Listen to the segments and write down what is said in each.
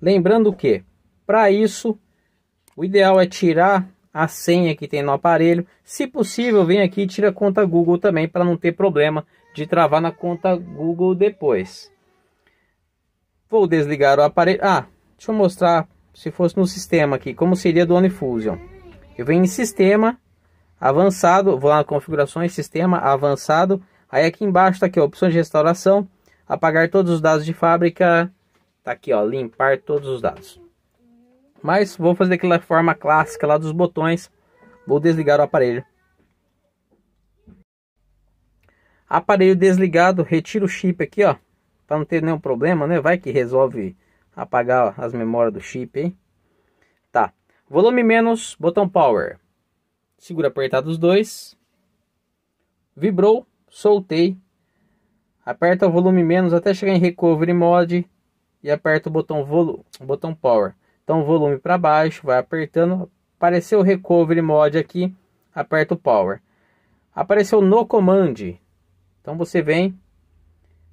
Lembrando que, para isso, o ideal é tirar a senha que tem no aparelho. Se possível, vem aqui e tira a conta Google também, para não ter problema de travar na conta Google depois. Vou desligar o aparelho. Ah, deixa eu mostrar se fosse no sistema aqui, como seria do OneFusion. Eu venho em sistema, avançado, vou lá na configurações, sistema, avançado. Aí aqui embaixo está aqui, ó, opções de restauração, apagar todos os dados de fábrica, Tá aqui, ó, limpar todos os dados. Mas vou fazer daquela forma clássica lá dos botões. Vou desligar o aparelho. Aparelho desligado, retiro o chip aqui, ó. Para não ter nenhum problema, né? Vai que resolve apagar as memórias do chip, hein? Tá. Volume menos, botão power. Segura apertado os dois. Vibrou, soltei. Aperta o volume menos até chegar em recovery mode e aperta o botão, volu botão Power. Então, volume para baixo, vai apertando. Apareceu o Recovery Mode aqui, aperta o Power. Apareceu no Command. Então, você vem,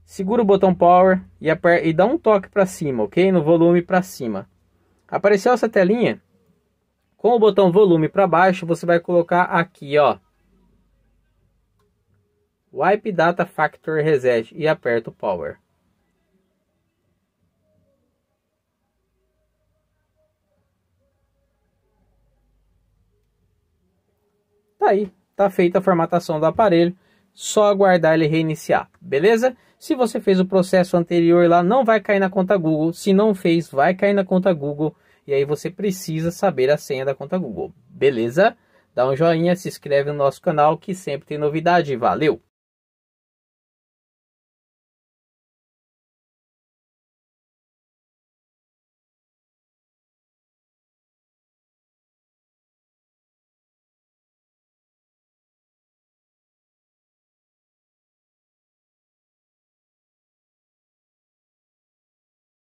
segura o botão Power e, e dá um toque para cima, ok? No volume para cima. Apareceu essa telinha? Com o botão volume para baixo, você vai colocar aqui, ó. Wipe Data Factor Reset e aperta o Power. tá aí, tá feita a formatação do aparelho, só aguardar ele reiniciar, beleza? Se você fez o processo anterior lá, não vai cair na conta Google, se não fez, vai cair na conta Google, e aí você precisa saber a senha da conta Google, beleza? Dá um joinha, se inscreve no nosso canal que sempre tem novidade, valeu!